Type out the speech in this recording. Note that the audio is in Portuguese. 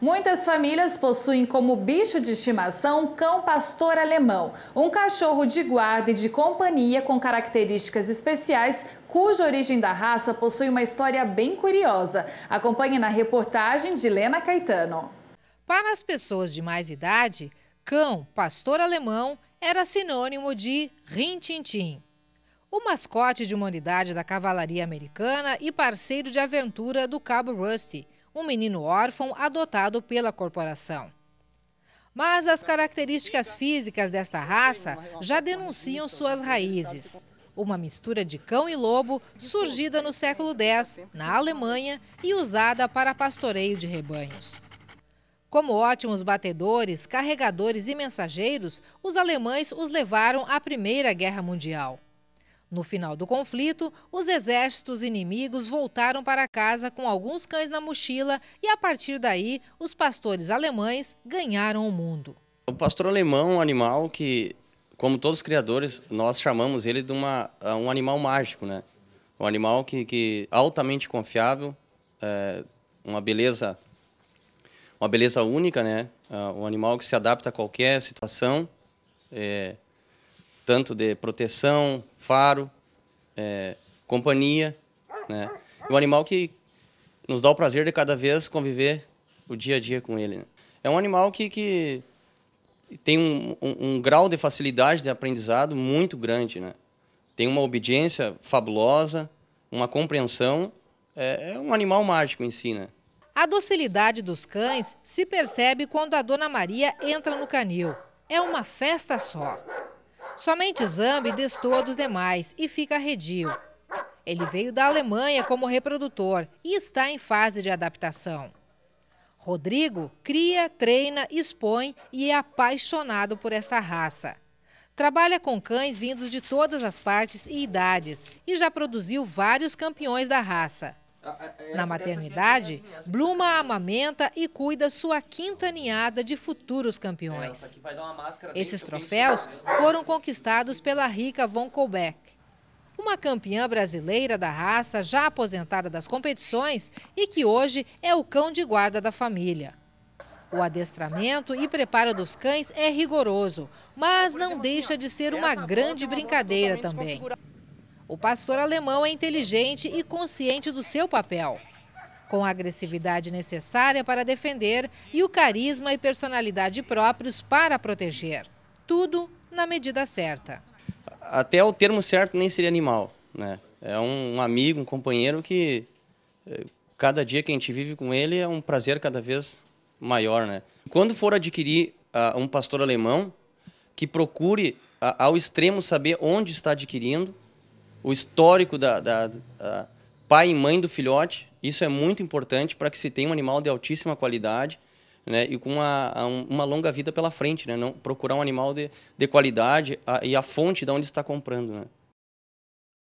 Muitas famílias possuem como bicho de estimação um cão pastor alemão, um cachorro de guarda e de companhia com características especiais, cuja origem da raça possui uma história bem curiosa. Acompanhe na reportagem de Lena Caetano. Para as pessoas de mais idade, cão pastor alemão era sinônimo de rin-tin-tin. O mascote de uma unidade da cavalaria americana e parceiro de aventura do Cabo Rusty um menino órfão adotado pela corporação. Mas as características físicas desta raça já denunciam suas raízes. Uma mistura de cão e lobo surgida no século X, na Alemanha, e usada para pastoreio de rebanhos. Como ótimos batedores, carregadores e mensageiros, os alemães os levaram à Primeira Guerra Mundial. No final do conflito, os exércitos inimigos voltaram para casa com alguns cães na mochila e, a partir daí, os pastores alemães ganharam o mundo. O pastor alemão é um animal que, como todos os criadores, nós chamamos ele de uma, ah, um animal mágico, né? Um animal que, que altamente confiável, é, uma beleza uma beleza única, né? Ah, um animal que se adapta a qualquer situação. É, tanto de proteção, faro, é, companhia, né? um animal que nos dá o prazer de cada vez conviver o dia a dia com ele. Né? É um animal que, que tem um, um, um, grau de facilidade de aprendizado muito grande, né? Tem uma obediência fabulosa, uma compreensão. É, é um animal mágico em si, né? A docilidade dos cães se percebe quando a dona Maria entra no canil. É uma festa só. Somente Zambi destoa dos demais e fica redio. Ele veio da Alemanha como reprodutor e está em fase de adaptação. Rodrigo cria, treina, expõe e é apaixonado por esta raça. Trabalha com cães vindos de todas as partes e idades e já produziu vários campeões da raça. Na é maternidade, Bluma amamenta e cuida sua quinta ninhada de futuros campeões. Tá Esses troféus foram conquistados pela Rica Von Kolbeck, uma campeã brasileira da raça já aposentada das competições e que hoje é o cão de guarda da família. O adestramento e preparo dos cães é rigoroso, mas não assim, deixa de ser uma grande brincadeira também. O pastor alemão é inteligente e consciente do seu papel. Com a agressividade necessária para defender e o carisma e personalidade próprios para proteger. Tudo na medida certa. Até o termo certo nem seria animal. Né? É um amigo, um companheiro que eh, cada dia que a gente vive com ele é um prazer cada vez maior. Né? Quando for adquirir uh, um pastor alemão, que procure uh, ao extremo saber onde está adquirindo, o histórico da, da, da pai e mãe do filhote. Isso é muito importante para que se tenha um animal de altíssima qualidade né, e com uma, uma longa vida pela frente. Né, não, procurar um animal de, de qualidade a, e a fonte de onde está comprando. Né.